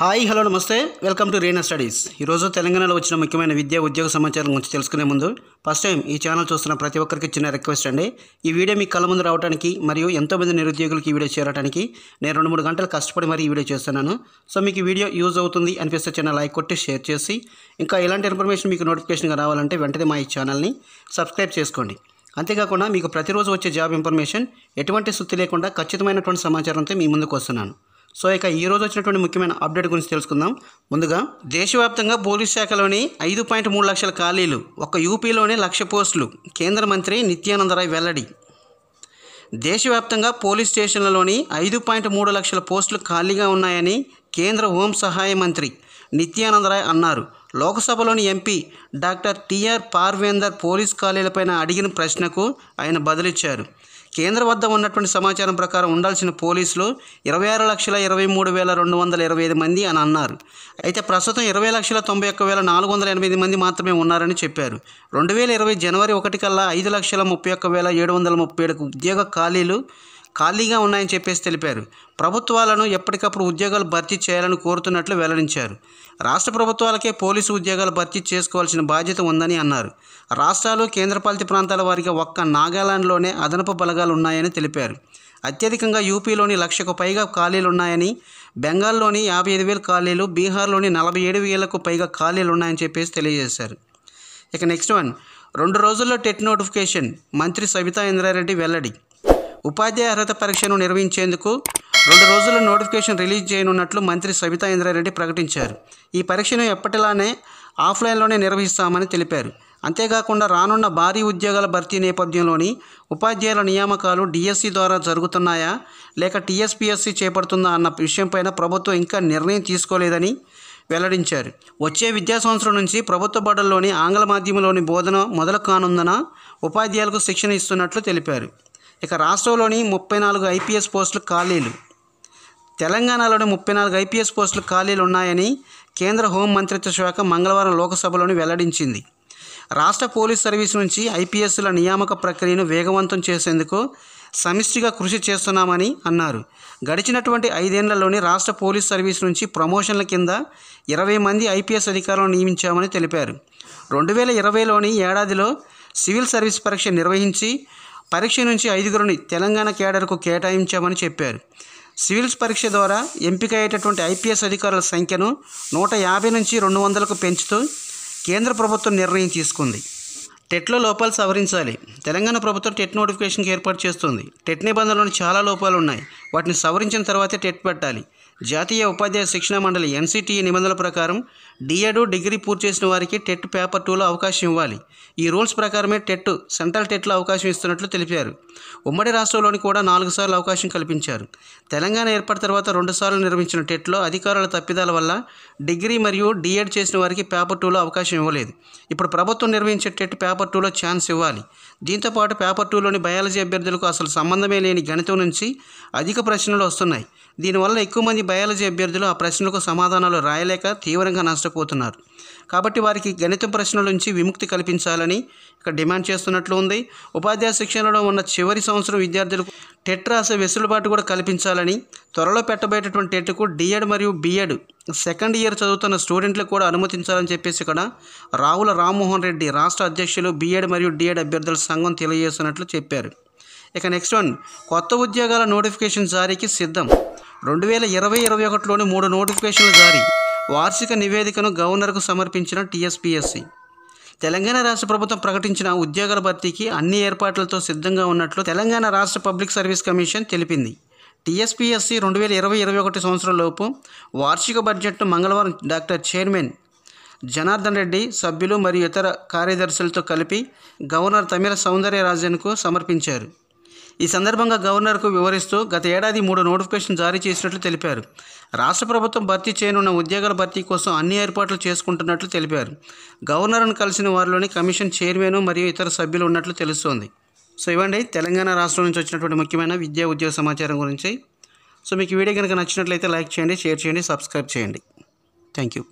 hi hello నమస్తే welcome to రేనా studies ఈరోజు తెలంగాణలో వచ్చిన ముఖ్యమైన విద్యా ఉద్యోగ సమాచారం గురించి తెలుసుకునే ముందు ఫస్ట్ టైం ఈ ఛానల్ చూస్తున్న ప్రతి ఒక్కరికి చిన్న రిక్వెస్ట్ అండి ఈ వీడియో మీకు కళ్ళ ముందు రావడానికి మరియు ఎంతోమంది నిరుద్యోగులకి ఈ వీడియో చేరడానికి నేను రెండు మూడు గంటలు కష్టపడి మరి ఈ వీడియో చేస్తున్నాను సో మీకు వీడియో యూజ్ అవుతుంది అనిపిస్తే చిన్న లైక్ కొట్టి షేర్ చేసి ఇంకా ఇలాంటి ఇన్ఫర్మేషన్ మీకు నోటిఫికేషన్గా రావాలంటే వెంటనే మా ఈ ఛానల్ని సబ్స్క్రైబ్ చేసుకోండి అంతేకాకుండా మీకు ప్రతిరోజు వచ్చే జాబ్ ఇన్ఫర్మేషన్ ఎటువంటి స్థుతి లేకుండా ఖచ్చితమైనటువంటి సమాచారంతో మీ ముందుకు వస్తున్నాను సో ఇక ఈరోజు వచ్చినటువంటి ముఖ్యమైన అప్డేట్ గురించి తెలుసుకుందాం ముందుగా దేశవ్యాప్తంగా పోలీస్ శాఖలోని ఐదు పాయింట్ మూడు లక్షల ఖాళీలు ఒక యూపీలోని లక్ష పోస్టులు కేంద్ర మంత్రి నిత్యానందరాయ్ వెల్లడి దేశవ్యాప్తంగా పోలీస్ స్టేషన్లలోని ఐదు పాయింట్ మూడు లక్షల పోస్టులు ఖాళీగా ఉన్నాయని కేంద్ర హోం సహాయ మంత్రి నిత్యానందరాయ్ అన్నారు లోకసభలోని ఎంపీ డాక్టర్ టిఆర్ పార్వేందర్ పోలీస్ ఖాళీలపైన అడిగిన ప్రశ్నకు ఆయన బదులిచ్చారు కేంద్ర వద్ద ఉన్నటువంటి సమాచారం ప్రకారం ఉండాల్సిన పోలీసులు ఇరవై ఆరు లక్షల ఇరవై మూడు వేల రెండు వందల ఇరవై ఐదు మంది అని అన్నారు అయితే ప్రస్తుతం ఇరవై లక్షల తొంభై ఒక్క వేల నాలుగు వందల ఎనిమిది మంది మాత్రమే ఉన్నారని చెప్పారు రెండు వేల ఇరవై జనవరి ఒకటి కల్లా ఐదు లక్షల ముప్పై ఒక్క వేల ఏడు వందల ముప్పై ఏడు ఉద్యోగ ఖాళీలు ఖాళీగా ఉన్నాయని చెప్పేసి తెలిపారు ప్రభుత్వాలను ఎప్పటికప్పుడు ఉద్యోగాలు భర్తీ చేయాలని కోరుతున్నట్లు వెల్లడించారు రాష్ట్ర ప్రభుత్వాలకే పోలీసు ఉద్యోగాలు భర్తీ చేసుకోవాల్సిన బాధ్యత ఉందని అన్నారు రాష్ట్రాలు కేంద్రపాలిత ప్రాంతాల వారికి ఒక్క నాగాలాండ్లోనే అదనపు బలగాలు ఉన్నాయని తెలిపారు అత్యధికంగా యూపీలోని లక్షకు పైగా ఖాళీలు ఉన్నాయని బెంగాల్లోని యాభై ఐదు వేల ఖాళీలు బీహార్లోని నలభై ఏడు వేలకు పైగా ఖాళీలు ఉన్నాయని చెప్పేసి తెలియజేశారు ఇక నెక్స్ట్ వన్ రెండు రోజుల్లో టెట్ నోటిఫికేషన్ మంత్రి సబితా ఇంద్రారెడ్డి వెల్లడి ఉపాధ్యాయ అర్హత పరీక్షను నిర్వహించేందుకు రెండు రోజుల్లో నోటిఫికేషన్ రిలీజ్ చేయనున్నట్లు మంత్రి సబితా ఇంద్రారెడ్డి ప్రకటించారు ఈ పరీక్షను ఎప్పటిలానే ఆఫ్లైన్లోనే నిర్వహిస్తామని తెలిపారు అంతేకాకుండా రానున్న భారీ ఉద్యోగాల భర్తీ నేపథ్యంలోని ఉపాధ్యాయుల నియామకాలు డిఎస్సి ద్వారా జరుగుతున్నాయా లేక టీఎస్పీఎస్సీ చేపడుతుందా అన్న విషయంపైన ప్రభుత్వం ఇంకా నిర్ణయం తీసుకోలేదని వెల్లడించారు వచ్చే విద్యా సంవత్సరం నుంచి ప్రభుత్వ బడుల్లోని ఆంగ్ల మాధ్యమంలోని బోధన మొదలు కానుందన ఉపాధ్యాయులకు శిక్షణ ఇస్తున్నట్లు తెలిపారు ఇక రాష్ట్రంలోని ముప్పై నాలుగు ఐపీఎస్ పోస్టులు ఖాళీలు తెలంగాణలోని ముప్పై నాలుగు ఐపీఎస్ పోస్టులు ఖాళీలు ఉన్నాయని కేంద్ర హోం మంత్రిత్వ శాఖ మంగళవారం లోకసభలోని వెల్లడించింది రాష్ట్ర పోలీస్ సర్వీస్ నుంచి ఐపీఎస్ల నియామక ప్రక్రియను వేగవంతం చేసేందుకు సమిష్టిగా కృషి చేస్తున్నామని అన్నారు గడిచినటువంటి ఐదేళ్లలోని రాష్ట్ర పోలీస్ సర్వీస్ నుంచి ప్రమోషన్ల కింద ఇరవై మంది ఐపీఎస్ అధికారులను నియమించామని తెలిపారు రెండు వేల ఇరవైలోని ఏడాదిలో సివిల్ సర్వీస్ పరీక్ష నిర్వహించి పరీక్ష నుంచి ఐదుగురిని తెలంగాణ కేడర్కు కేటాయించామని చెప్పారు సివిల్స్ పరీక్ష ద్వారా ఎంపిక అయ్యేటటువంటి ఐపీఎస్ అధికారుల సంఖ్యను నూట యాభై నుంచి రెండు వందలకు పెంచుతూ కేంద్ర ప్రభుత్వం నిర్ణయం తీసుకుంది టెట్లో లోపాలు సవరించాలి తెలంగాణ ప్రభుత్వం టెట్ నోటిఫికేషన్కి ఏర్పాటు చేస్తుంది టెట్ నిబంధనలు చాలా లోపాలు ఉన్నాయి వాటిని సవరించిన తర్వాతే టెట్ పెట్టాలి జాతీయ ఉపాధ్యాయ శిక్షణ మండలి ఎన్సిటిఈ నిబంధనల ప్రకారం డిఎడ్ డిగ్రీ పూర్తి చేసిన వారికి టెట్ పేపర్ టూలో అవకాశం ఇవ్వాలి ఈ రూల్స్ ప్రకారమే టెట్ సెంట్రల్ టెట్లో అవకాశం ఇస్తున్నట్లు తెలిపారు ఉమ్మడి రాష్ట్రంలోని కూడా నాలుగు సార్లు అవకాశం కల్పించారు తెలంగాణ ఏర్పడిన తర్వాత రెండు సార్లు నిర్మించిన టెట్లో అధికారుల తప్పిదాల వల్ల డిగ్రీ మరియు డిఎడ్ చేసిన వారికి పేపర్ టూలో అవకాశం ఇవ్వలేదు ఇప్పుడు ప్రభుత్వం నిర్వహించే టెట్ పేపర్ టూలో ఛాన్స్ ఇవ్వాలి దీంతోపాటు పేపర్ టూలోని బయాలజీ అభ్యర్థులకు అసలు సంబంధమే లేని గణితం నుంచి అధిక ప్రశ్నలు వస్తున్నాయి దీనివల్ల ఎక్కువ మంది బయాలజీ అభ్యర్థులు ఆ ప్రశ్నలకు సమాధానాలు రాయలేక తీవ్రంగా నష్టపోతున్నారు కాబట్టి వారికి గణితం ప్రశ్నల నుంచి విముక్తి కల్పించాలని ఇక్కడ డిమాండ్ చేస్తున్నట్లు ఉంది ఉపాధ్యాయ శిక్షణలో ఉన్న చివరి సంవత్సరం విద్యార్థులకు టెట్ రాసే వెసులుబాటు కూడా కల్పించాలని త్వరలో పెట్టబోయేటటువంటి టెట్కు డిఎడ్ మరియు బిఎడ్ సెకండ్ ఇయర్ చదువుతున్న స్టూడెంట్లకు కూడా అనుమతించాలని చెప్పేసి ఇక్కడ రావుల రామ్మోహన్ రెడ్డి రాష్ట్ర అధ్యక్షులు బిఎడ్ మరియు డిఎడ్ అభ్యర్థుల సంఘం తెలియజేస్తున్నట్లు చెప్పారు ఇక నెక్స్ట్ వన్ కొత్త ఉద్యోగాల నోటిఫికేషన్ జారీకి సిద్ధం రెండు వేల ఇరవై ఇరవై ఒకటిలోని మూడు నోటిఫికేషన్లు జారీ వార్షిక నివేదికను గవర్నర్కు సమర్పించిన టీఎస్పీఎస్సీ తెలంగాణ రాష్ట్ర ప్రభుత్వం ప్రకటించిన ఉద్యోగాల భర్తీకి అన్ని ఏర్పాట్లతో సిద్ధంగా ఉన్నట్లు తెలంగాణ రాష్ట్ర పబ్లిక్ సర్వీస్ కమిషన్ తెలిపింది టీఎస్పీఎస్సీ రెండు వేల ఇరవై ఇరవై ఒకటి సంవత్సరంలోపు వార్షిక బడ్జెట్ను మంగళవారం డాక్టర్ చైర్మన్ జనార్దన్ రెడ్డి సభ్యులు మరియు ఇతర కార్యదర్శులతో కలిపి గవర్నర్ తమిళ సౌందర్యరాజన్కు సమర్పించారు ఈ సందర్భంగా గవర్నర్కు వివరిస్తూ గత ఏడాది మూడు నోటిఫికేషన్ జారీ చేసినట్లు తెలిపారు రాష్ట్ర ప్రభుత్వం భర్తీ చేయనున్న ఉద్యోగాల భర్తీ కోసం అన్ని ఏర్పాట్లు చేసుకుంటున్నట్లు తెలిపారు గవర్నర్ను కలిసిన వారిలోని కమిషన్ చైర్మన్ మరియు ఇతర సభ్యులు ఉన్నట్లు తెలుస్తోంది సో ఇవ్వండి తెలంగాణ రాష్ట్రం నుంచి వచ్చినటువంటి ముఖ్యమైన విద్యా ఉద్యోగ సమాచారం గురించి సో మీకు వీడియో కనుక నచ్చినట్లయితే లైక్ చేయండి షేర్ చేయండి సబ్స్క్రైబ్ చేయండి థ్యాంక్ యూ